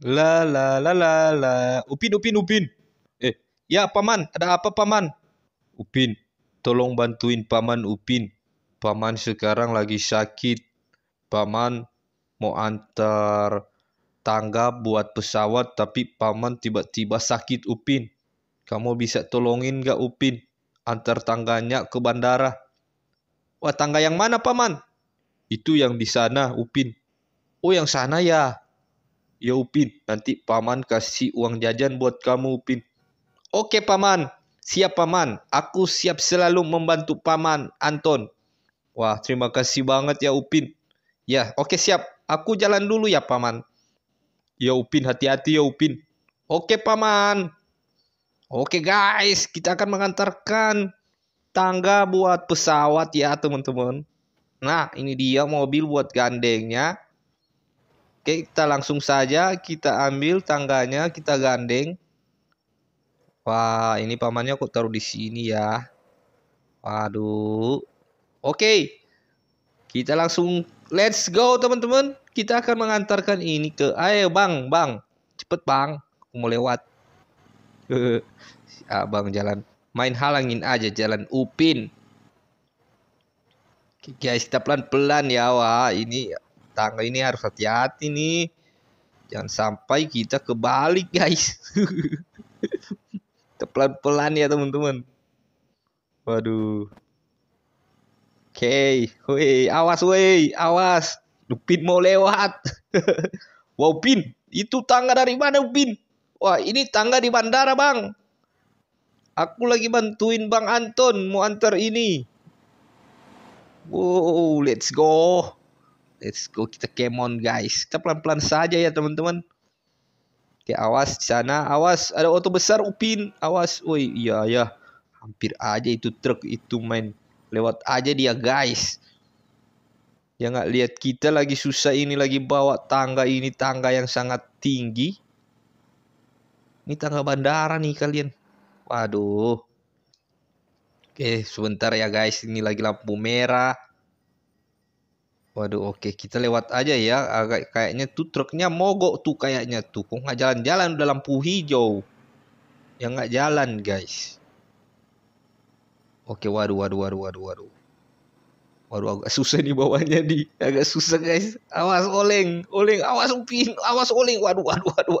La la la la la. Upin Upin Upin. Eh, ya paman, ada apa paman? Upin, tolong bantuin paman Upin. Paman sekarang lagi sakit. Paman mau antar tangga buat pesawat tapi paman tiba-tiba sakit Upin. Kamu bisa tolongin gak Upin? Antar tangganya ke bandara. Wah, tangga yang mana paman? Itu yang di sana, Upin. Oh, yang sana ya. Yo Upin, nanti paman kasih uang jajan buat kamu Upin. Oke paman, siap paman. Aku siap selalu membantu paman Anton. Wah, terima kasih banget ya Upin. Ya, oke siap. Aku jalan dulu ya paman. Ya Upin, hati-hati ya Upin. Oke paman. Oke guys, kita akan mengantarkan tangga buat pesawat ya teman-teman. Nah, ini dia mobil buat gandengnya. Oke, kita langsung saja kita ambil tangganya, kita gandeng. Wah, ini pamannya kok taruh di sini ya. Waduh. Oke. Kita langsung let's go teman-teman. Kita akan mengantarkan ini ke ayo Bang, Bang. Cepet Bang, aku mau lewat. Abang jalan main halangin aja jalan Upin. Oke, guys, kita pelan-pelan ya, wah ini tangga ini harus hati-hati nih. Jangan sampai kita kebalik guys. Pelan-pelan ya teman-teman. Waduh. Oke, okay. awas woi, awas. Upin mau lewat. wow, Pin, itu tangga dari mana, Pin? Wah, ini tangga di bandara, Bang. Aku lagi bantuin Bang Anton mau antar ini. Wow, let's go. Let's go kita kemon guys. Kita pelan-pelan saja ya teman-teman. Oke, awas di sana. Awas, ada auto besar Upin. Awas. Woi, iya ya. Hampir aja itu truk itu main lewat aja dia guys. Ya nggak lihat kita lagi susah ini lagi bawa tangga ini tangga yang sangat tinggi. Ini tangga bandara nih kalian. Waduh. Oke, sebentar ya guys. Ini lagi lampu merah. Waduh, oke okay. kita lewat aja ya. Agak kayaknya tuh truknya mogok tuh kayaknya tuh. Kok nggak jalan-jalan dalam lampu hijau. Ya nggak jalan guys. Oke, okay, waduh, waduh, waduh, waduh, waduh. Waduh, agak susah nih bawahnya di. Agak susah guys. Awas oleng, oleng, awas upin, awas oleng. Waduh, waduh, waduh, waduh,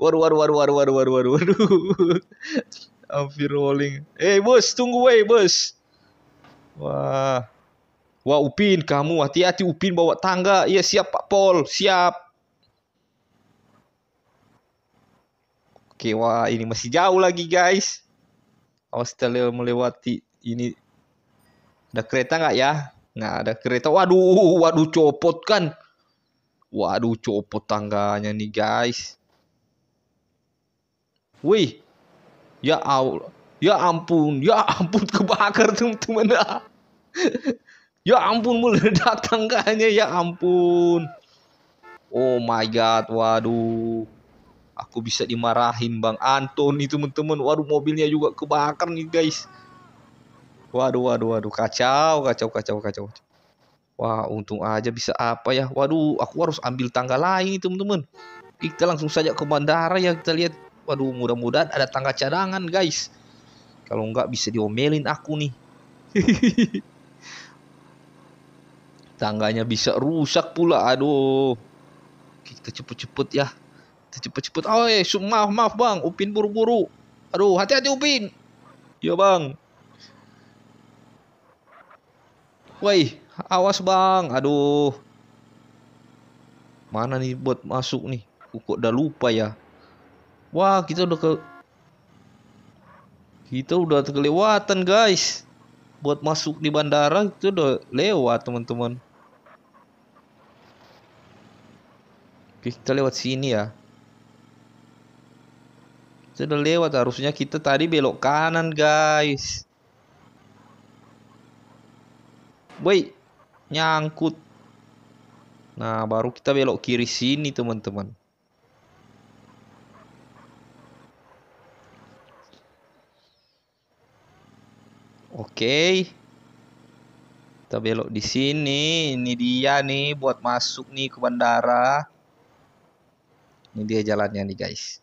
waduh, waduh, waduh, waduh, waduh, waduh, waduh, waduh. Hampir rolling. Eh, hey, bos, tunggu, wey, bos. Wah. Wah Upin kamu hati-hati Upin bawa tangga. Iya siap Pak Pol, siap. Oke wah ini masih jauh lagi guys. Awas kita melewati ini. Ada kereta nggak ya? Nggak ada kereta. Waduh, waduh copot kan. Waduh copot tangganya nih guys. Wih, ya Allah, ya ampun, ya ampun kebakar teman-teman. Ya ampun meledak tangganya ya ampun. Oh my god, waduh. Aku bisa dimarahin Bang Anton itu teman-teman. Waduh mobilnya juga kebakar nih guys. Waduh waduh waduh kacau kacau kacau kacau. Wah, untung aja bisa apa ya. Waduh, aku harus ambil tangga lain teman-teman. Kita langsung saja ke bandara ya kita lihat. Waduh, mudah-mudahan ada tangga cadangan, guys. Kalau enggak bisa diomelin aku nih. tangganya bisa rusak pula aduh kita cepet-cepet ya kita cepet-cepet oh eh maaf maaf bang upin buru-buru aduh hati-hati upin ya bang woi awas bang aduh mana nih buat masuk nih kok udah lupa ya wah kita udah ke kita udah kelewatan guys buat masuk di bandara itu udah lewat teman-teman kita lewat sini ya sudah lewat harusnya kita tadi belok kanan guys woi nyangkut nah baru kita belok kiri sini teman-teman Oke. Kita belok di sini. Ini dia nih buat masuk nih ke bandara. Ini dia jalannya nih guys.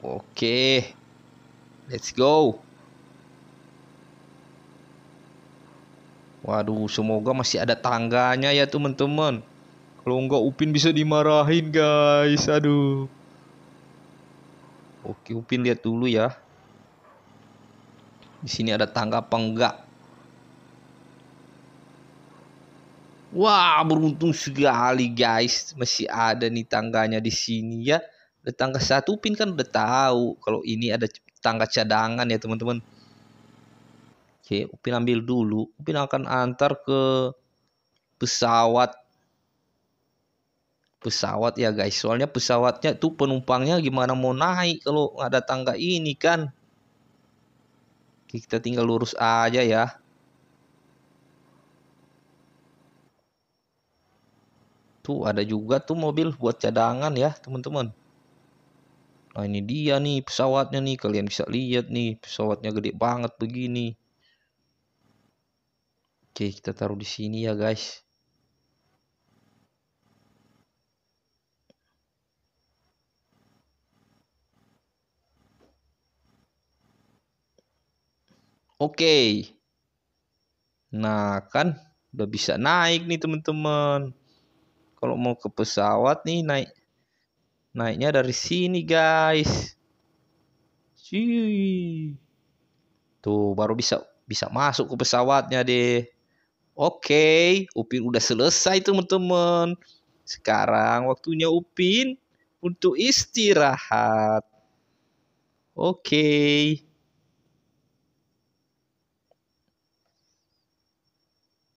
Oke. Let's go. Waduh, semoga masih ada tangganya ya teman-teman. Kalau enggak Upin bisa dimarahin guys. Aduh. Oke, Upin lihat dulu ya. Di sini ada tangga apa enggak? Wah, beruntung sekali guys, masih ada nih tangganya di sini ya. Ada tangga satu pin kan udah tahu kalau ini ada tangga cadangan ya teman-teman. Oke, Upin ambil dulu. Upin akan antar ke pesawat. Pesawat ya guys, soalnya pesawatnya tuh penumpangnya gimana mau naik kalau nggak ada tangga ini kan. Oke, kita tinggal lurus aja ya. Tuh ada juga tuh mobil buat cadangan ya teman-teman. Nah ini dia nih pesawatnya nih. Kalian bisa lihat nih pesawatnya gede banget begini. Oke kita taruh di sini ya guys. Oke. Nah kan udah bisa naik nih teman-teman kalau mau ke pesawat nih naik naiknya dari sini guys Cii. tuh baru bisa bisa masuk ke pesawatnya deh oke Upin udah selesai teman-teman sekarang waktunya Upin untuk istirahat oke okay.